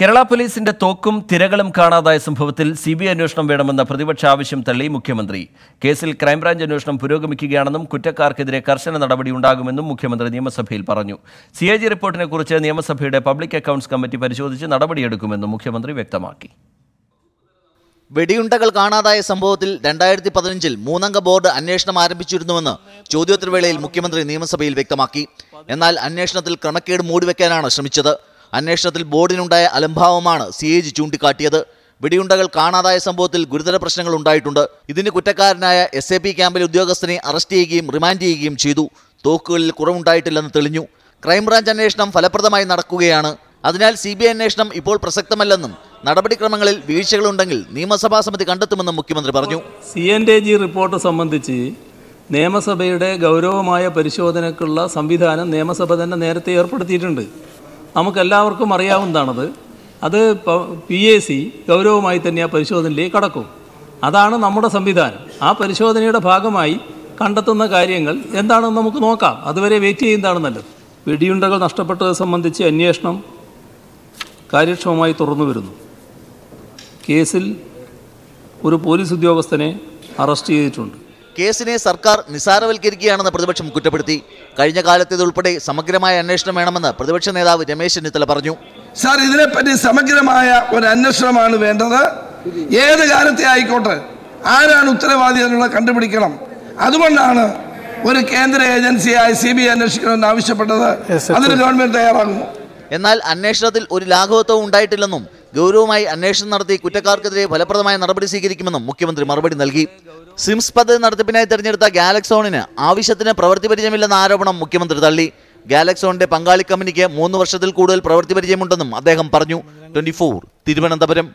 കേരള പോലീസിന്റെ തോക്കും തിരകളും കാണാതായ സംഭവത്തിൽ സി ബി ഐ അന്വേഷണം വേണമെന്ന പ്രതിപക്ഷ ആവശ്യം തള്ളി മുഖ്യമന്ത്രി കേസിൽ ക്രൈംബ്രാഞ്ച് അന്വേഷണം പുരോഗമിക്കുകയാണെന്നും കുറ്റക്കാർക്കെതിരെ കർശന നടപടി ഉണ്ടാകുമെന്നും മുഖ്യമന്ത്രി നിയമസഭയിൽ പറഞ്ഞു സി എ ജി റിപ്പോർട്ടിനെ കുറിച്ച് നിയമസഭയുടെ പബ്ലിക് അക്കൌണ്ട്സ് കമ്മിറ്റി പരിശോധിച്ച് നടപടിയെടുക്കുമെന്നും മുഖ്യമന്ത്രി വ്യക്തമാക്കി വെടിയുണ്ടകൾ കാണാതായ സംഭവത്തിൽ രണ്ടായിരത്തി പതിനഞ്ചിൽ മൂന്നംഗ ബോർഡ് അന്വേഷണം ആരംഭിച്ചിരുന്നുവെന്ന് ചോദ്യോത്തരവേളയിൽ മുഖ്യമന്ത്രി നിയമസഭയിൽ വ്യക്തമാക്കി എന്നാൽ അന്വേഷണത്തിൽ ക്രമക്കേട് മൂടിവെക്കാനാണ് ശ്രമിച്ചത് അന്വേഷണത്തിൽ ബോർഡിനുണ്ടായ അലംഭാവമാണ് സി എ ജി ചൂണ്ടിക്കാട്ടിയത് വെടിയുണ്ടകൾ കാണാതായ സംഭവത്തിൽ ഗുരുതര പ്രശ്നങ്ങൾ ഉണ്ടായിട്ടുണ്ട് ഇതിന് കുറ്റക്കാരനായ എസ് എ പി ക്യാമ്പിലെ ഉദ്യോഗസ്ഥനെ അറസ്റ്റ് ചെയ്യുകയും റിമാൻഡ് ചെയ്യുകയും ചെയ്തു തോക്കുകളിൽ കുറവുണ്ടായിട്ടില്ലെന്ന് തെളിഞ്ഞു ക്രൈംബ്രാഞ്ച് അന്വേഷണം ഫലപ്രദമായി നടക്കുകയാണ് അതിനാൽ സി ബി ഐ അന്വേഷണം ഇപ്പോൾ പ്രസക്തമല്ലെന്നും നടപടിക്രമങ്ങളിൽ വീഴ്ചകളുണ്ടെങ്കിൽ നിയമസഭാ സമിതി കണ്ടെത്തുമെന്നും മുഖ്യമന്ത്രി പറഞ്ഞു C N D G report സംബന്ധിച്ച് നിയമസഭയുടെ ഗൗരവമായ പരിശോധനയ്ക്കുള്ള സംവിധാനം നിയമസഭ തന്നെ നേരത്തെ ഏർപ്പെടുത്തിയിട്ടുണ്ട് നമുക്കെല്ലാവർക്കും അറിയാവുന്നതാണത് അത് പി എ സി ഗൗരവമായി തന്നെ ആ പരിശോധനയിലേക്ക് കടക്കും അതാണ് നമ്മുടെ സംവിധാനം ആ പരിശോധനയുടെ ഭാഗമായി കണ്ടെത്തുന്ന കാര്യങ്ങൾ എന്താണെന്ന് നമുക്ക് നോക്കാം അതുവരെ വെയിറ്റ് ചെയ്യുന്നതാണ് നല്ലത് വെടിയുണ്ടകൾ നഷ്ടപ്പെട്ടത് സംബന്ധിച്ച് അന്വേഷണം കാര്യക്ഷമമായി തുറന്നു വരുന്നു കേസിൽ ഒരു പോലീസ് ഉദ്യോഗസ്ഥനെ അറസ്റ്റ് ചെയ്തിട്ടുണ്ട് കേസിനെ സർക്കാർ നിസാരവൽക്കരിക്കുകയാണെന്ന് പ്രതിപക്ഷം കുറ്റപ്പെടുത്തി കഴിഞ്ഞ ഇതുൾപ്പെടെ സമഗ്രമായ അന്വേഷണം വേണമെന്ന് പ്രതിപക്ഷ നേതാവ് രമേശ് ചെന്നിത്തല പറഞ്ഞു സാർ ഇതിനെപ്പറ്റി സമഗ്രമായ ഒരു അന്വേഷണമാണ് വേണ്ടത് ഏത് കാലത്തെ ആയിക്കോട്ടെ ആരാണ് ഉത്തരവാദി എന്നുള്ള കണ്ടുപിടിക്കണം അതുകൊണ്ടാണ് ഒരു കേന്ദ്ര ഏജൻസിയായ സി ബി ഐ അന്വേഷിക്കണമെന്ന് ആവശ്യപ്പെട്ടത് അതിന് ഗവൺമെന്റ് തയ്യാറാകുന്നു എന്നാൽ അന്വേഷണത്തിൽ ഒരു ലാഘവത്വവും ഉണ്ടായിട്ടില്ലെന്നും ഗൗരവമായി അന്വേഷണം നടത്തി കുറ്റക്കാർക്കെതിരെ ഫലപ്രദമായ നടപടി സ്വീകരിക്കുമെന്നും മുഖ്യമന്ത്രി മറുപടി നൽകി സിംസ് പദ്ധതി നടത്തിപ്പിനായി തെരഞ്ഞെടുത്ത ഗാലക്സോണിന് ആവശ്യത്തിന് പ്രവൃത്തി പരിചയമില്ലെന്ന ആരോപണം മുഖ്യമന്ത്രി തള്ളി ഗാലക്സോണിന്റെ പങ്കാളി കമ്പനിക്ക് മൂന്ന് വർഷത്തിൽ കൂടുതൽ പ്രവൃത്തി പരിചയമുണ്ടെന്നും അദ്ദേഹം പറഞ്ഞു ട്വന്റി തിരുവനന്തപുരം